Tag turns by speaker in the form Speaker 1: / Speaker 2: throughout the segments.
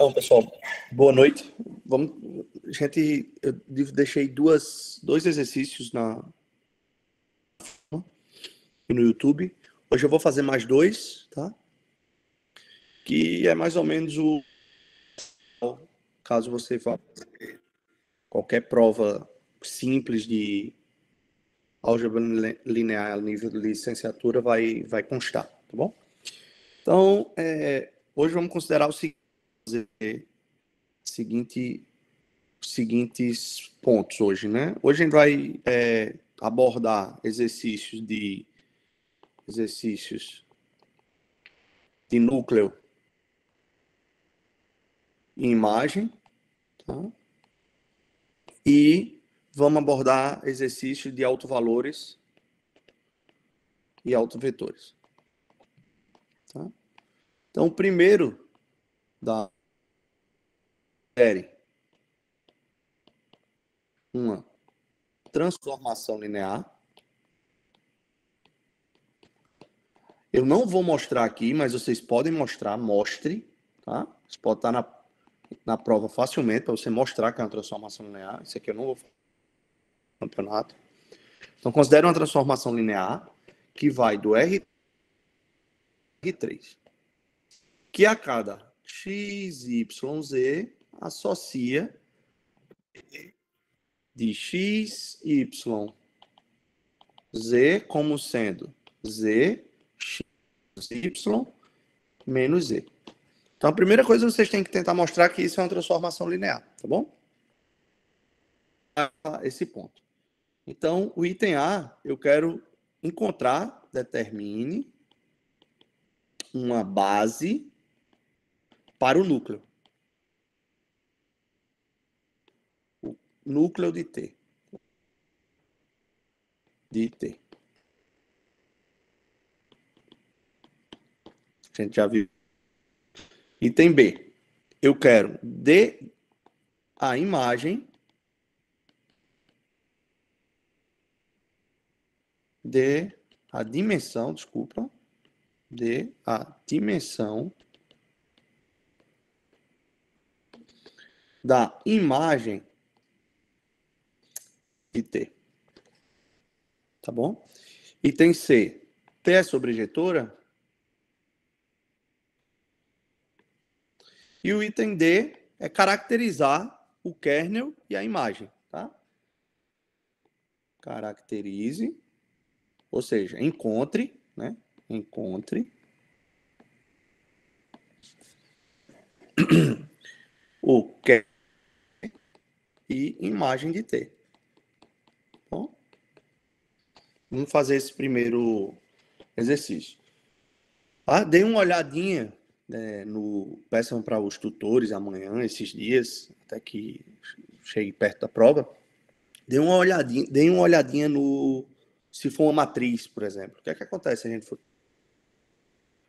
Speaker 1: Então, pessoal, boa noite. Vamos, gente, eu deixei duas, dois exercícios na e no YouTube. Hoje eu vou fazer mais dois, tá? Que é mais ou menos o caso você faça qualquer prova simples de álgebra linear a nível de licenciatura vai vai constar, tá bom? Então, é, hoje vamos considerar o seguinte fazer seguinte, seguintes pontos hoje, né? Hoje a gente vai é, abordar exercícios de exercícios de núcleo e imagem, tá? E vamos abordar exercícios de autovalores e autovetores. Tá? Então, o primeiro da considere Uma transformação linear. Eu não vou mostrar aqui, mas vocês podem mostrar, mostre, tá? Você pode estar na, na prova facilmente para você mostrar que é uma transformação linear. Isso aqui eu não vou campeonato. Então, considere uma transformação linear que vai do R... R3, que a cada x, y, z associa de x, y, z como sendo z, x, y, menos z. Então, a primeira coisa vocês têm que tentar mostrar que isso é uma transformação linear, tá bom? Ah, esse ponto. Então, o item A, eu quero encontrar, determine uma base para o núcleo. núcleo de T. De T. A gente já viu. Item B. Eu quero D a imagem d a dimensão, desculpa, d a dimensão da imagem e T. Tá bom? Item C. T é sobrejetora? E o item D é caracterizar o kernel e a imagem, tá? Caracterize, ou seja, encontre, né? Encontre o kernel e imagem de T. Vamos fazer esse primeiro exercício. Ah, dei uma olhadinha né, no. Peçam para os tutores amanhã, esses dias, até que chegue perto da prova. Dei uma olhadinha, dei uma olhadinha no. Se for uma matriz, por exemplo. O que é que acontece se a gente for.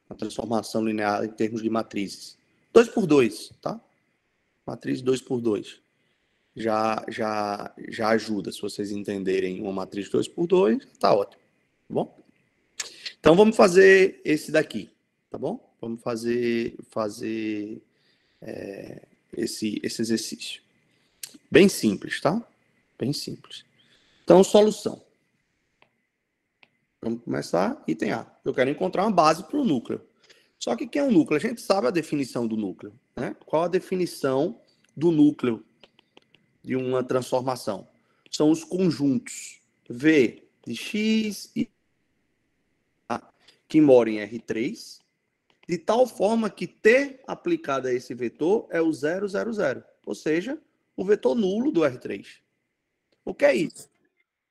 Speaker 1: Uma transformação linear em termos de matrizes. 2 por 2, tá? Matriz 2 por 2 já, já, já ajuda. Se vocês entenderem uma matriz 2 por 2, está ótimo. Tá bom? Então vamos fazer esse daqui, tá bom? Vamos fazer, fazer é, esse, esse exercício. Bem simples, tá? Bem simples. Então, solução. Vamos começar, item A. Eu quero encontrar uma base para o núcleo. Só que o que é um núcleo? A gente sabe a definição do núcleo. Né? Qual a definição do núcleo de uma transformação. São os conjuntos V de X e A que mora em R3, de tal forma que T aplicado a esse vetor é o 0, 0, 0, ou seja, o vetor nulo do R3. O que é isso?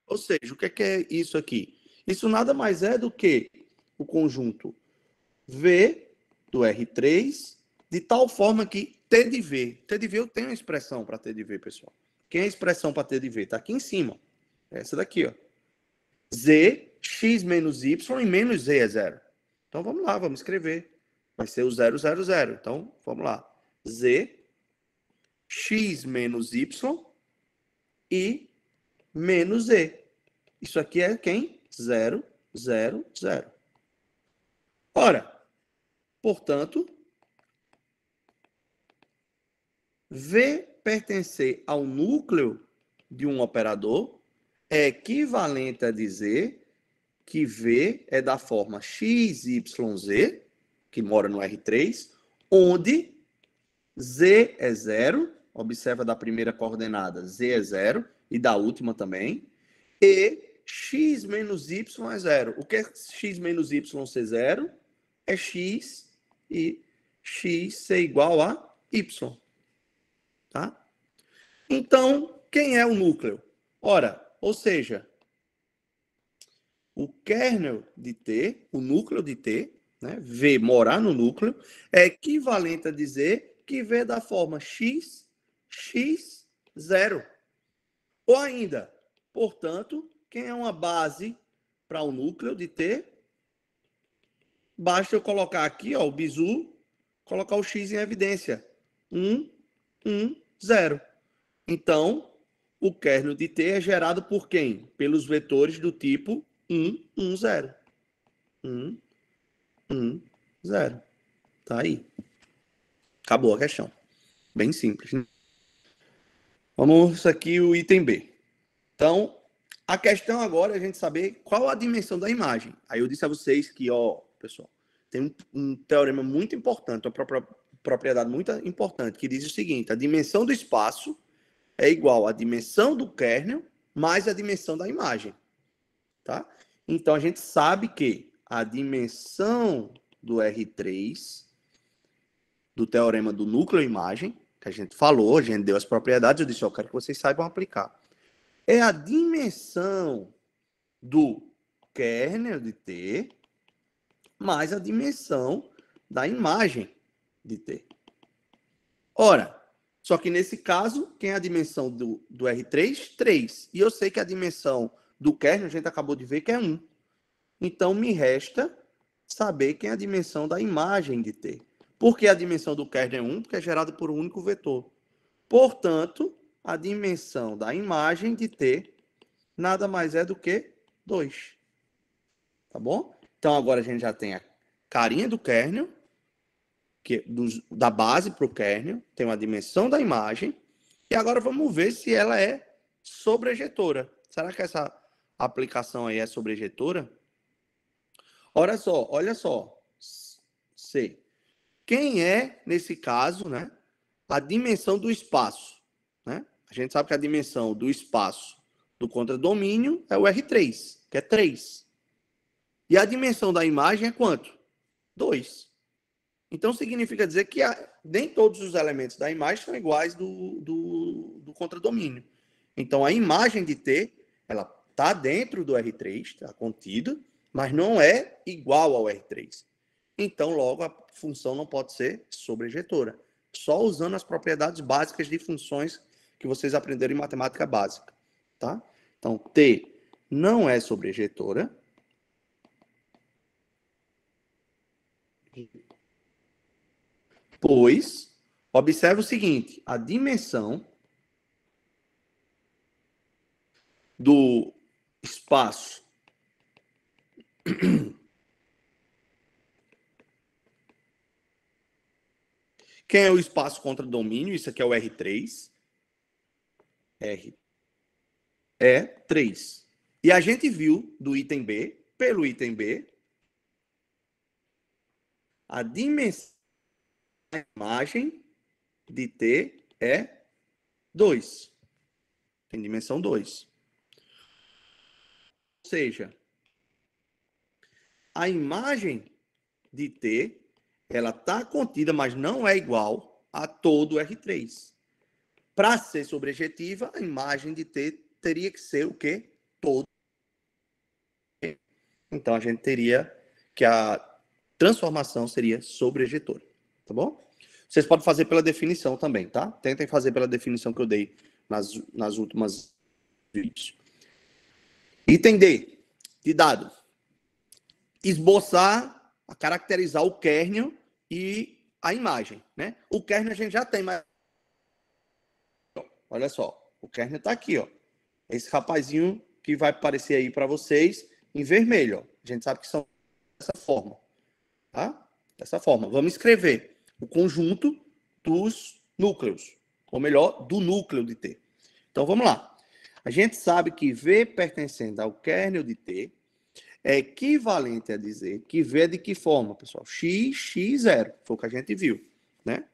Speaker 1: Ou seja, o que é, que é isso aqui? Isso nada mais é do que o conjunto V do R3, de tal forma que TDV. TDV eu tenho uma expressão para TDV, pessoal. Quem é a expressão para TDV? Está aqui em cima. Essa daqui, ó. Z, x menos y e menos z é zero. Então vamos lá, vamos escrever. Vai ser o zero, zero, zero. Então vamos lá. Z, x menos y e menos z. Isso aqui é quem? Zero, zero, zero. Ora, portanto, V pertencer ao núcleo de um operador é equivalente a dizer que V é da forma x y z que mora no R3, onde Z é zero, observa da primeira coordenada, Z é zero, e da última também, e x menos y é zero. O que é x menos y ser zero? É x e x ser igual a y. Tá? Então, quem é o núcleo? Ora, ou seja, o kernel de T, o núcleo de T, né, V morar no núcleo, é equivalente a dizer que V é da forma x, x, zero. Ou ainda, portanto, quem é uma base para o um núcleo de T, basta eu colocar aqui ó, o bizu, colocar o x em evidência. 1, 1, zero. Então, o kernel de T é gerado por quem? Pelos vetores do tipo 1, 1, 0. 1, 1, 0. Tá aí. Acabou a questão. Bem simples. Né? Vamos aqui o item B. Então, a questão agora é a gente saber qual a dimensão da imagem. Aí eu disse a vocês que, ó, pessoal, tem um, um teorema muito importante, a própria propriedade muito importante, que diz o seguinte: a dimensão do espaço é igual à dimensão do kernel mais a dimensão da imagem. Tá? Então a gente sabe que a dimensão do R3 do teorema do núcleo imagem, que a gente falou, a gente deu as propriedades, eu disse, eu quero que vocês saibam aplicar. É a dimensão do kernel de T mais a dimensão da imagem de T. Ora, só que nesse caso, quem é a dimensão do, do R3? 3. E eu sei que a dimensão do kernel, a gente acabou de ver que é 1. Então, me resta saber quem é a dimensão da imagem de T. Por que a dimensão do kernel é 1? Porque é gerada por um único vetor. Portanto, a dimensão da imagem de T nada mais é do que 2. Tá bom? Então, agora a gente já tem a carinha do kernel, que dos, da base para o kernel, tem uma dimensão da imagem, e agora vamos ver se ela é sobrejetora. Será que essa aplicação aí é sobrejetora? Olha só, olha só. C. Quem é, nesse caso, né, a dimensão do espaço? Né? A gente sabe que a dimensão do espaço do contradomínio é o R3, que é 3. E a dimensão da imagem é quanto? 2. Então, significa dizer que a, nem todos os elementos da imagem são iguais do, do, do contradomínio. Então, a imagem de T, ela está dentro do R3, está contida, mas não é igual ao R3. Então, logo, a função não pode ser sobrejetora. Só usando as propriedades básicas de funções que vocês aprenderam em matemática básica. Tá? Então, T não é sobrejetora. Pois, observe o seguinte: a dimensão do espaço Quem é o espaço contra domínio? Isso aqui é o R3. R. É 3. E a gente viu do item B, pelo item B, a dimensão a imagem de T é 2. Tem dimensão 2. Ou seja, a imagem de T, ela está contida, mas não é igual a todo R3. Para ser sobrejetiva, a imagem de T teria que ser o quê? Todo. Então, a gente teria que a transformação seria sobrejetora. Tá bom? Vocês podem fazer pela definição também, tá? Tentem fazer pela definição que eu dei nas, nas últimas vídeos. Item D, de dado. Esboçar, caracterizar o kernel e a imagem, né? O kernel a gente já tem, mas... Olha só, o kernel tá aqui, ó. Esse rapazinho que vai aparecer aí para vocês em vermelho, ó. A gente sabe que são dessa forma, tá? Dessa forma. Vamos escrever o conjunto dos núcleos, ou melhor, do núcleo de T. Então vamos lá. A gente sabe que V pertencendo ao kernel de T é equivalente a dizer que V é de que forma, pessoal? X, x zero, foi o que a gente viu, né?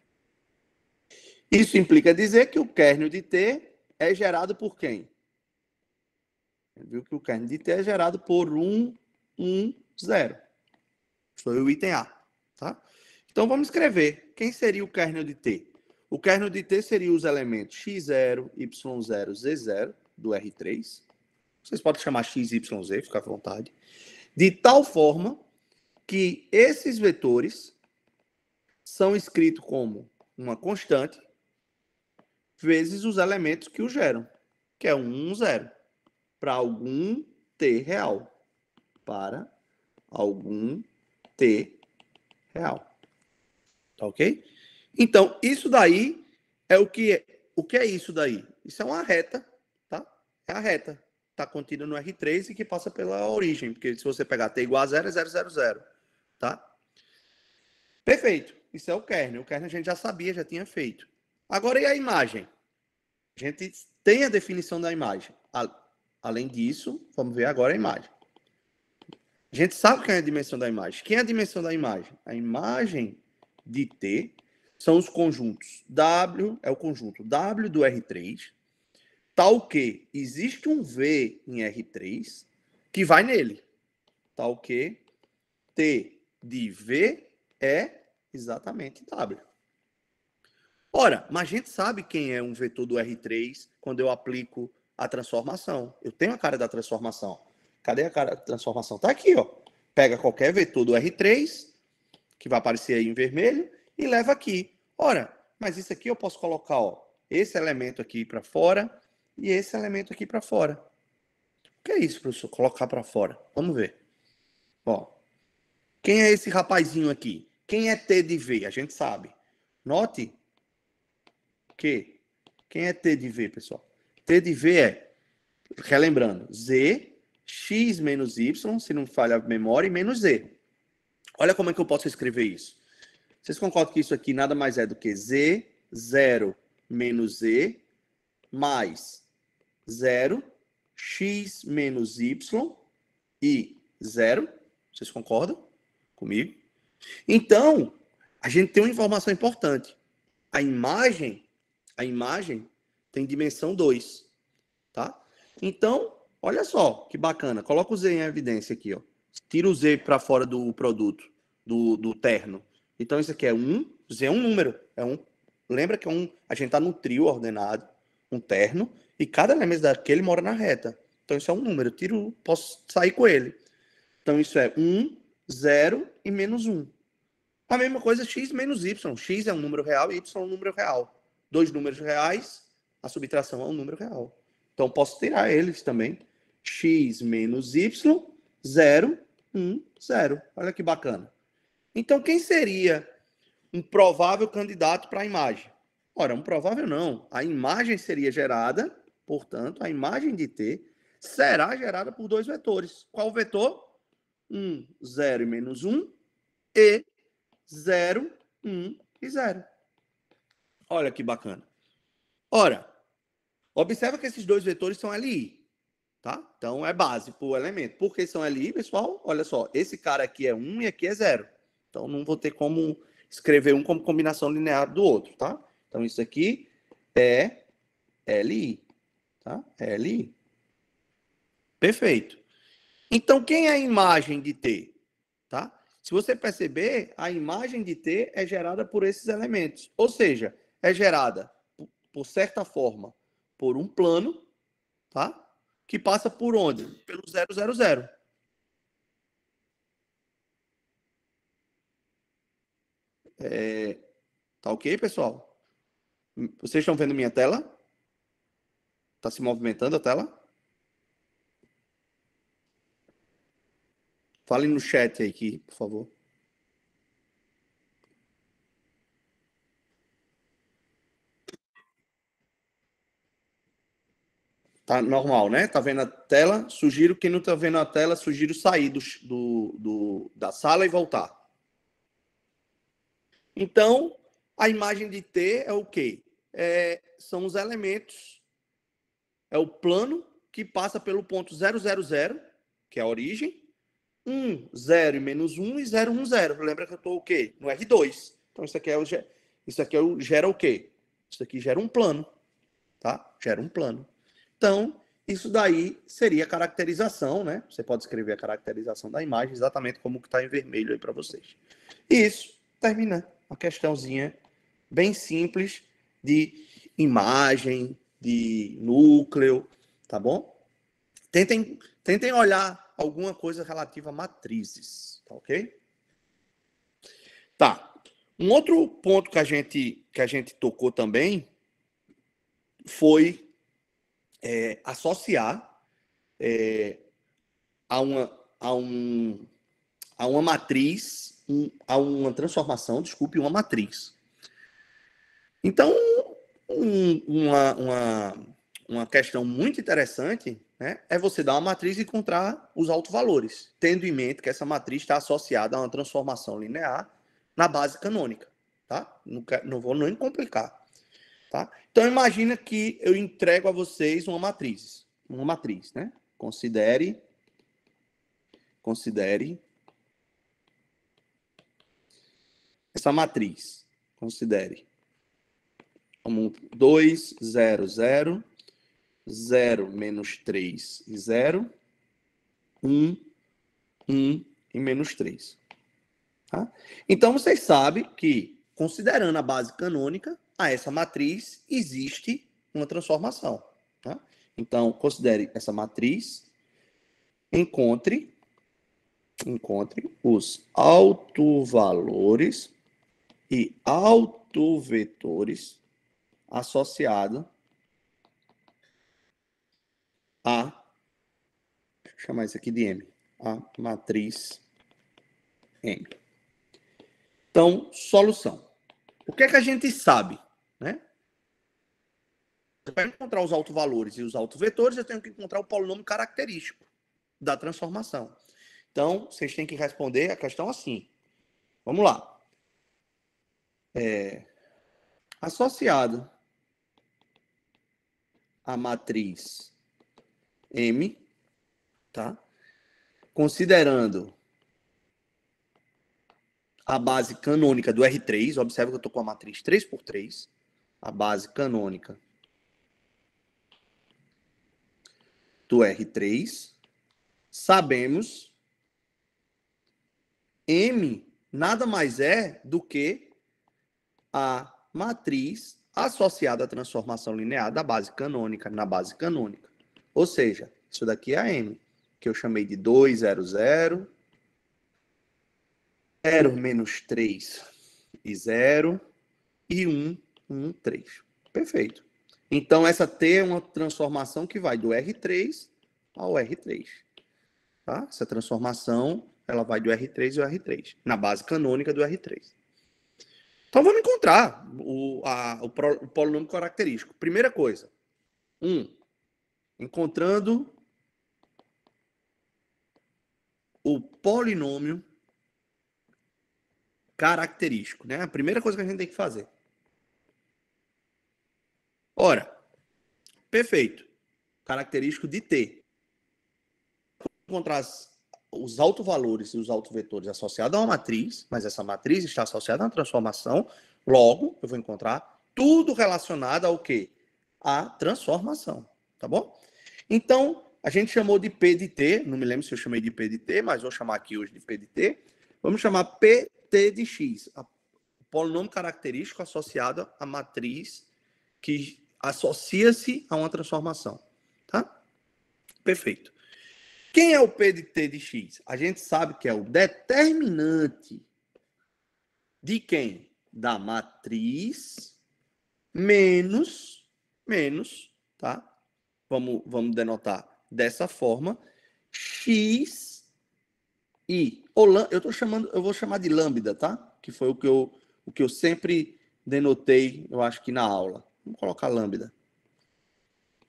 Speaker 1: Isso implica dizer que o kernel de T é gerado por quem? Viu que o kernel de T é gerado por 1, 1, 0. Foi o item A, tá? Então vamos escrever. Quem seria o kernel de T? O kernel de T seria os elementos x0, y0, z0 do R3. Vocês podem chamar x, y, z, fica à vontade. De tal forma que esses vetores são escritos como uma constante vezes os elementos que o geram, que é 1, 1, 0, para algum t real. Para algum t real. Tá ok? Então, isso daí é o que é. O que é isso daí? Isso é uma reta, tá? É a reta. Tá contida no R3 e que passa pela origem. Porque se você pegar T igual a 0, é 0, 0, 0. Tá? Perfeito. Isso é o kernel. O kernel a gente já sabia, já tinha feito. Agora, e a imagem? A gente tem a definição da imagem. Além disso, vamos ver agora a imagem. A gente sabe quem é a dimensão da imagem. Quem é a dimensão da imagem? A imagem de T são os conjuntos W, é o conjunto W do R3, tal que existe um V em R3 que vai nele, tal que T de V é exatamente W. Ora, mas a gente sabe quem é um vetor do R3 quando eu aplico a transformação. Eu tenho a cara da transformação. Cadê a cara da transformação? Tá aqui, ó. Pega qualquer vetor do R3 que vai aparecer aí em vermelho, e leva aqui. Ora, mas isso aqui eu posso colocar ó, esse elemento aqui para fora e esse elemento aqui para fora. O que é isso, professor? Colocar para fora. Vamos ver. Ó, quem é esse rapazinho aqui? Quem é T de V? A gente sabe. Note que quem é T de V, pessoal? T de V é, relembrando, Z, X menos Y, se não falha a memória, e menos Z. Olha como é que eu posso escrever isso. Vocês concordam que isso aqui nada mais é do que Z0 menos z mais 0, X menos Y e 0. Vocês concordam comigo? Então, a gente tem uma informação importante. A imagem, a imagem tem dimensão 2, tá? Então, olha só que bacana. Coloca o Z em evidência aqui, ó tira o Z para fora do produto, do, do terno. Então isso aqui é um, Z é um número, é um. Lembra que é um, a gente está no trio ordenado, um terno, e cada elemento daquele mora na reta. Então isso é um número, eu tiro, posso sair com ele. Então isso é 1, 0 e menos 1. A mesma coisa x menos y. x é um número real e y é um número real. Dois números reais, a subtração é um número real. Então posso tirar eles também. x menos y, 0 1, 0. Olha que bacana. Então, quem seria um provável candidato para a imagem? Ora, um provável não. A imagem seria gerada, portanto, a imagem de T será gerada por dois vetores. Qual vetor? 1, 0 e menos 1, e 0, 1 e 0. Olha que bacana. Ora, observa que esses dois vetores são LI. Tá? Então é base por elemento. Por que são LI, pessoal? Olha só, esse cara aqui é 1 um e aqui é 0. Então não vou ter como escrever um como combinação linear do outro, tá? Então isso aqui é LI, tá? LI. Perfeito. Então quem é a imagem de T, tá? Se você perceber, a imagem de T é gerada por esses elementos, ou seja, é gerada por certa forma por um plano, tá? que passa por onde? Pelo 000. É, tá ok, pessoal? Vocês estão vendo minha tela? Tá se movimentando a tela? Fale no chat aí, aqui, por favor. Tá normal, né? Tá vendo a tela? Sugiro, quem não tá vendo a tela, sugiro sair do, do, do, da sala e voltar. Então, a imagem de T é o quê? É, são os elementos, é o plano que passa pelo ponto 000, que é a origem, 1, 0 e menos 1 e 0, 1, 0. Lembra que eu tô o quê? No R2. Então, isso aqui, é o, isso aqui é o, gera o quê? Isso aqui gera um plano, tá? Gera um plano. Então, isso daí seria caracterização, né? Você pode escrever a caracterização da imagem exatamente como que está em vermelho aí para vocês. E isso termina uma questãozinha bem simples de imagem, de núcleo, tá bom? Tentem, tentem olhar alguma coisa relativa a matrizes, tá ok? Tá. Um outro ponto que a gente, que a gente tocou também foi é, associar é, a, uma, a, um, a uma matriz, um, a uma transformação, desculpe, uma matriz. Então, um, uma, uma, uma questão muito interessante né, é você dar uma matriz e encontrar os autovalores, tendo em mente que essa matriz está associada a uma transformação linear na base canônica. Tá? Não, não vou nem complicar. Tá? Então imagina que eu entrego a vocês uma matriz, uma matriz, né? Considere considere essa matriz. Considere. Como 2, 0, 0, 0, menos 3 e 0, 1, 1 e menos 3. Tá? Então, vocês sabem que, considerando a base canônica, a essa matriz existe uma transformação. Tá? Então, considere essa matriz, encontre, encontre os autovalores e autovetores associados a, chamar isso aqui de M, a matriz M. Então, solução. O que é que a gente sabe? Para encontrar os autovalores e os autovetores, eu tenho que encontrar o polinômio característico da transformação. Então, vocês têm que responder a questão assim. Vamos lá. É, associado à matriz M, tá? Considerando a base canônica do R3, observa que eu estou com a matriz 3x3, a base canônica do R3, sabemos M nada mais é do que a matriz associada à transformação linear da base canônica na base canônica. Ou seja, isso daqui é a M, que eu chamei de 2, 0, 0, 0, menos 3 e 0, e 1, 1, 3. Perfeito. Então, essa T é uma transformação que vai do R3 ao R3. Tá? Essa transformação ela vai do R3 ao R3, na base canônica do R3. Então, vamos encontrar o, a, o, o polinômio característico. Primeira coisa, 1. Um, encontrando o polinômio característico. Né? A primeira coisa que a gente tem que fazer. Ora, perfeito. Característico de T. Encontrar os valores e os vetores associados a uma matriz, mas essa matriz está associada a uma transformação, logo eu vou encontrar tudo relacionado ao quê? A transformação, tá bom? Então, a gente chamou de P de T, não me lembro se eu chamei de P de T, mas vou chamar aqui hoje de P de T. Vamos chamar PT de X, o polinômio característico associado à matriz que associa-se a uma transformação. Tá? Perfeito. Quem é o P de T de X? A gente sabe que é o determinante de quem? Da matriz menos, menos, tá? Vamos, vamos denotar dessa forma. X e ou, eu tô chamando, eu vou chamar de lambda, tá? Que foi o que eu, o que eu sempre denotei, eu acho que na aula. Vamos colocar lambda.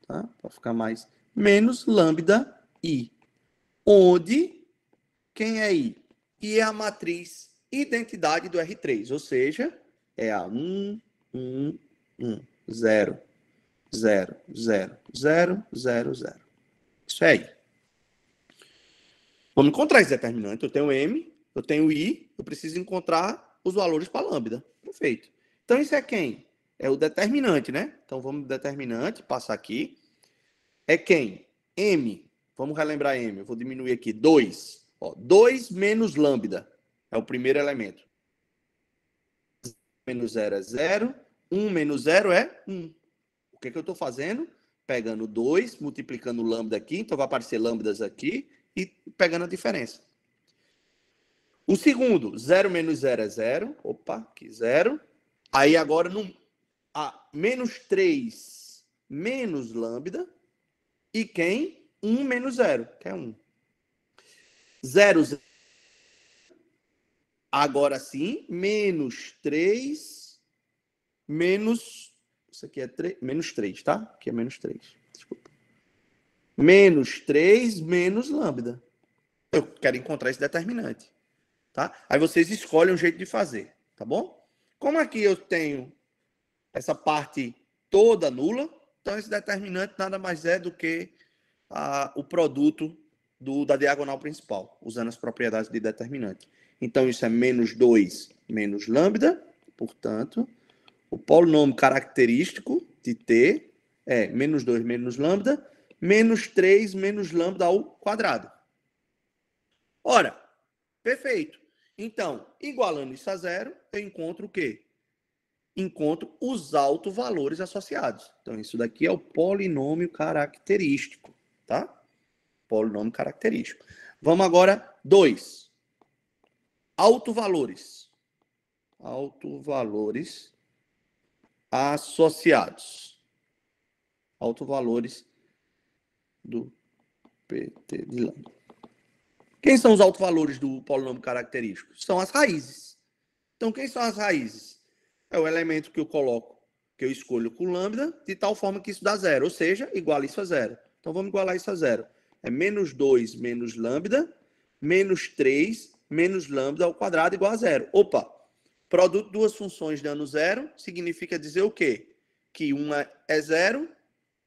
Speaker 1: Tá? Para ficar mais. Menos lambda i. Onde quem é i? I é a matriz identidade do R3, ou seja, é a 1, 1, 1, 0, 0, 0, 0, 0, 0. Isso aí. Vamos encontrar esse determinante. Eu tenho m, eu tenho i, eu preciso encontrar os valores para lambda. Perfeito. Então, isso é quem? é o determinante, né? Então vamos determinante, passar aqui. É quem? M. Vamos relembrar M. Eu vou diminuir aqui. 2. 2 menos lambda é o primeiro elemento. Menos 0 é 0. 1 um menos 0 é 1. É um. O que, é que eu estou fazendo? Pegando 2, multiplicando lambda aqui. Então vai aparecer lambdas aqui e pegando a diferença. O segundo, 0 menos 0 é 0. Opa, que 0. Aí agora, não a menos 3 menos lambda. E quem? 1 menos 0, que é 1. 0, 0. Agora sim, menos 3 menos. Isso aqui é 3, menos 3, tá? Aqui é menos 3. Desculpa. Menos 3 menos lambda. Eu quero encontrar esse determinante. Tá? Aí vocês escolhem um jeito de fazer, tá bom? Como aqui eu tenho essa parte toda nula. Então, esse determinante nada mais é do que a, o produto do, da diagonal principal, usando as propriedades de determinante. Então, isso é menos 2 menos lambda, portanto, o polinômio característico de T é menos 2 menos lambda, menos 3 menos lambda ao quadrado. Ora, perfeito. Então, igualando isso a zero, eu encontro o quê? encontro os valores associados. Então, isso daqui é o polinômio característico, tá? Polinômio característico. Vamos agora, dois. Autovalores. Autovalores associados. Autovalores do PT de Lambda. Quem são os autovalores do polinômio característico? São as raízes. Então, quem são as raízes? é o elemento que eu coloco, que eu escolho com lambda, de tal forma que isso dá zero, ou seja, igual isso a zero. Então vamos igualar isso a zero. É menos 2 menos lambda, menos 3 menos lambda ao quadrado igual a zero. Opa! Produto de duas funções dando zero significa dizer o quê? Que uma é zero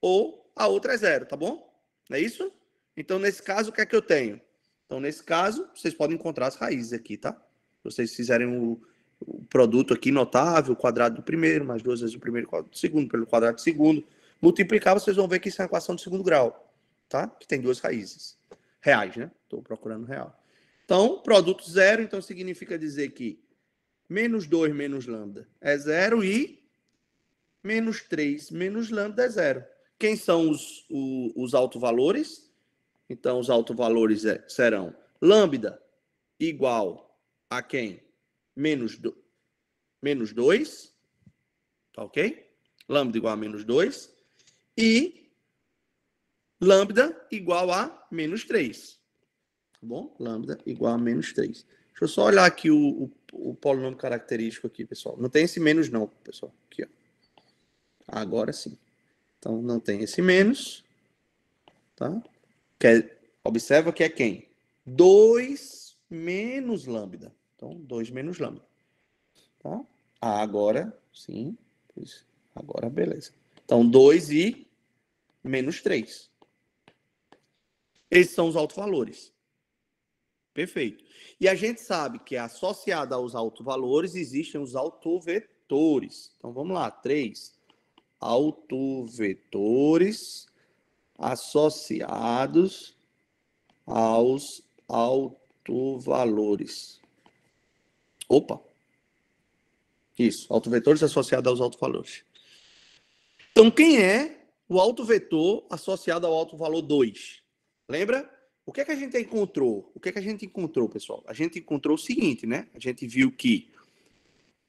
Speaker 1: ou a outra é zero, tá bom? Não é isso? Então, nesse caso, o que é que eu tenho? Então, nesse caso, vocês podem encontrar as raízes aqui, tá? Se vocês fizerem o o produto aqui notável, quadrado do primeiro, mais duas vezes o primeiro quadrado do segundo, pelo quadrado do segundo. Multiplicar, vocês vão ver que isso é uma equação de segundo grau, tá? Que tem duas raízes. Reais, né? Estou procurando real. Então, produto zero, então significa dizer que menos 2 menos lambda é zero e menos 3 menos lambda é zero. Quem são os, os, os autovalores? Então, os autovalores é, serão lambda igual a quem? menos, do, menos 2, tá ok? Lambda igual a menos 2 e lambda igual a menos 3. Tá bom? Lambda igual a menos 3. Deixa eu só olhar aqui o, o, o polinômio característico aqui, pessoal. Não tem esse menos não, pessoal. Aqui, ó. Agora sim. Então, não tem esse menos. Tá? Que é, observa que é quem? 2 menos lambda. Então, 2 menos lambda. Tá? Ah, agora, sim. Agora, beleza. Então, 2 e menos 3. Esses são os autovalores. Perfeito. E a gente sabe que associada aos autovalores existem os autovetores. Então, vamos lá. 3 autovetores associados aos autovalores. Opa! Isso, autovetores associados aos autovalores. Então, quem é o autovetor associado ao autovalor 2? Lembra? O que é que a gente encontrou? O que é que a gente encontrou, pessoal? A gente encontrou o seguinte, né? A gente viu que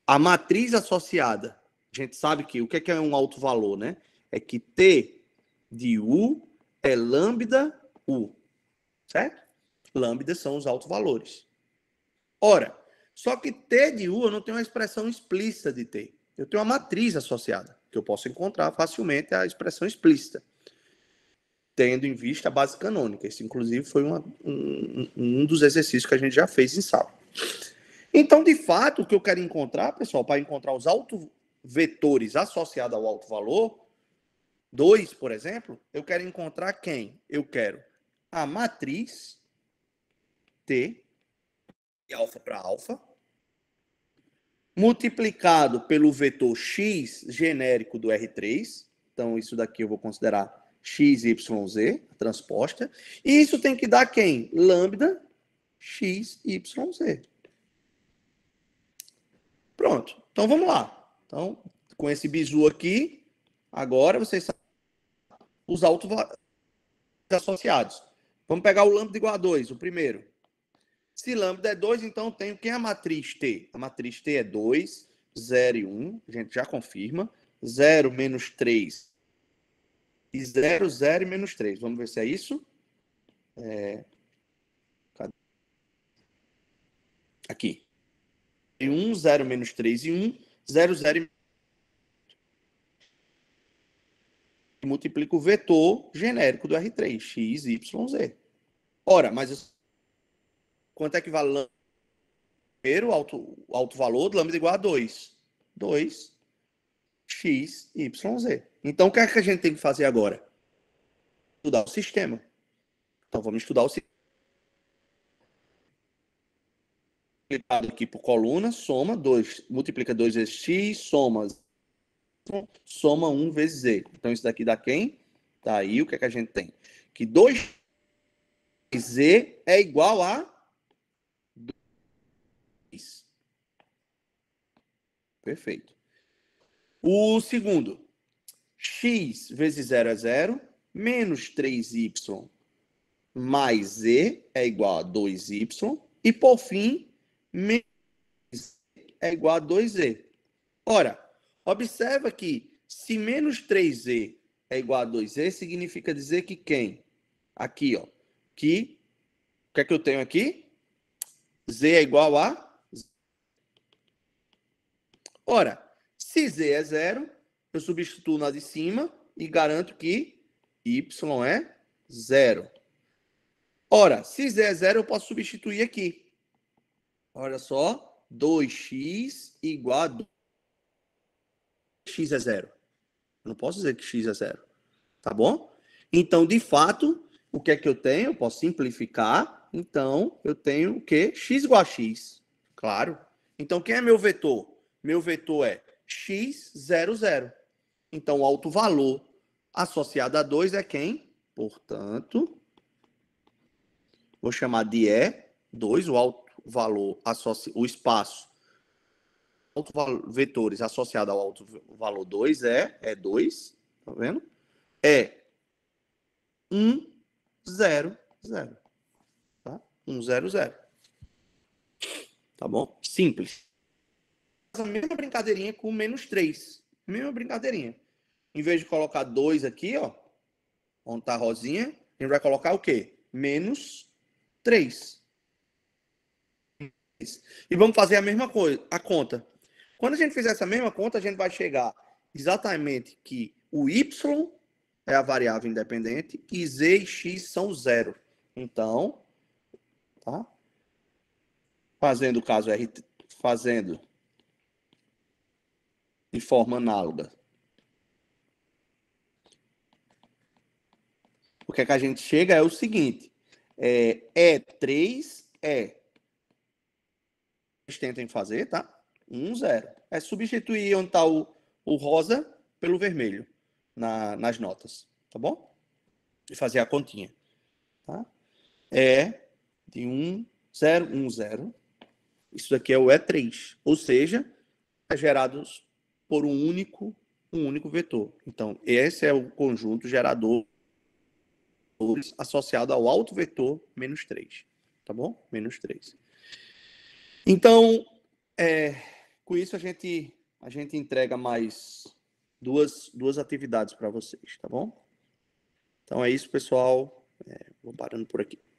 Speaker 1: a matriz associada, a gente sabe que o que é que é um alto valor, né? É que T de U é lambda U, certo? Lambda são os autovalores. Ora, só que T de U eu não tenho uma expressão explícita de T. Eu tenho uma matriz associada, que eu posso encontrar facilmente a expressão explícita, tendo em vista a base canônica. Isso, inclusive, foi uma, um, um dos exercícios que a gente já fez em sala. Então, de fato, o que eu quero encontrar, pessoal, para encontrar os autovetores associados ao alto valor, 2, por exemplo, eu quero encontrar quem? Eu quero a matriz T, de alfa para alfa, multiplicado pelo vetor x genérico do R3. Então, isso daqui eu vou considerar x, y, z, a transposta. E isso tem que dar quem? Lambda x, y, z. Pronto. Então, vamos lá. Então, com esse bizu aqui, agora vocês sabem os altos associados. Vamos pegar o lambda igual a 2, o primeiro. Se lambda é 2, então eu tenho quem é a matriz T? A matriz T é 2, 0 e 1, um, a gente já confirma. 0 menos 3 e 0, 0 e menos 3. Vamos ver se é isso? É... Cadê? Aqui. 1, 0 menos 3 e 1, 0, 0 e multiplica o vetor genérico do R3, x, y, z. Ora, mas eu Quanto é que vale o Primeiro, alto, alto valor, lambda igual a 2. 2, x, y, z. Então, o que é que a gente tem que fazer agora? Estudar o sistema. Então, vamos estudar o sistema. aqui por coluna, soma 2, multiplica 2 vezes x, soma, soma 1 vezes z. Então, isso daqui dá quem? Tá aí o que, é que a gente tem. Que 2z é igual a Perfeito. O segundo, x vezes 0 é 0, menos 3y mais z é igual a 2y. E, por fim, menos é igual a 2z. Ora, observa que se menos 3z é igual a 2z, significa dizer que quem? Aqui, ó. Que, o que é que eu tenho aqui? z é igual a Ora, se Z é zero, eu substituo na de cima e garanto que Y é zero. Ora, se Z é zero, eu posso substituir aqui. Olha só, 2x igual a 2. x é zero. Eu não posso dizer que x é zero. Tá bom? Então, de fato, o que é que eu tenho? Eu posso simplificar. Então, eu tenho o quê? x igual a x. Claro. Então, quem é meu vetor? Meu vetor é x00. Então, o alto valor associado a 2 é quem? Portanto, vou chamar de E2, o alto valor associado, o espaço alto valor, vetores associado ao alto valor 2 é, é 2, tá vendo? É 1, 0, 0. Tá? 1, 0, 0. Tá bom? Simples a mesma brincadeirinha com menos 3. Mesma brincadeirinha. Em vez de colocar 2 aqui, ó, onde tá a rosinha, a gente vai colocar o quê? Menos 3. E vamos fazer a mesma coisa, a conta. Quando a gente fizer essa mesma conta, a gente vai chegar exatamente que o y é a variável independente e z e x são zero. Então, tá? Fazendo o caso R, fazendo de forma análoga. O que, é que a gente chega é o seguinte: é E3 é. Eles tentem fazer, tá? 1, um, 0. É substituir onde está o, o rosa pelo vermelho na, nas notas, tá bom? E fazer a continha. Tá? É de 1, 0, 1, 0. Isso daqui é o E3. Ou seja, é gerados por um único, um único vetor. Então, esse é o conjunto gerador associado ao alto vetor menos 3. Tá bom? Menos 3. Então, é, com isso a gente, a gente entrega mais duas, duas atividades para vocês, tá bom? Então é isso, pessoal. É, vou parando por aqui.